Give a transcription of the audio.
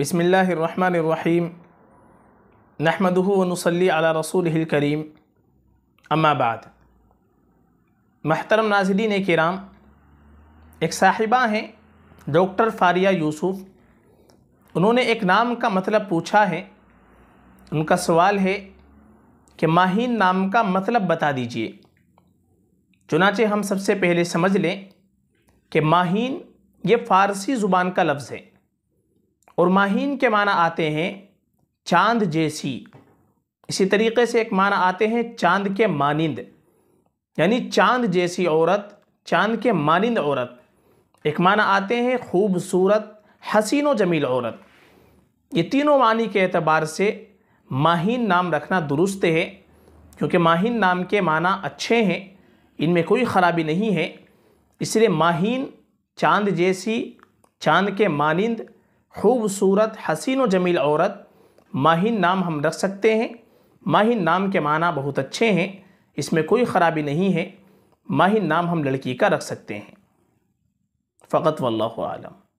बसमीम नहमदनसली अला रसूल करीम अम्माबाद महतरम नाजरीन कराम एक साहिबा हैं डॉक्टर फारिया यूसुफ उन्होंने एक नाम का मतलब पूछा है उनका सवाल है कि माहीन नाम का मतलब बता दीजिए चुनाचे हम सबसे पहले समझ लें कि माहीन ये फ़ारसी ज़ुबान का लफ्ज़ है और माहीन के माना आते हैं चांद जैसी इसी तरीके से एक माना आते हैं चांद के मानिंद यानी चांद जैसी औरत चांद के मानिंद औरत एक माना आते हैं खूबसूरत हसीन व जमील औरत ये तीनों मानी के अतबार से माहीन नाम रखना दुरुस्त है क्योंकि माहीन नाम के माना अच्छे हैं इनमें कोई ख़राबी नहीं है इसलिए माहीन चांद जैसी चांद के मानिंद खूबसूरत हसीन व जमील औरत माहिन नाम हम रख सकते हैं माहिन नाम के माना बहुत अच्छे हैं इसमें कोई ख़राबी नहीं है माहिन नाम हम लड़की का रख सकते हैं फ़कत वल्लम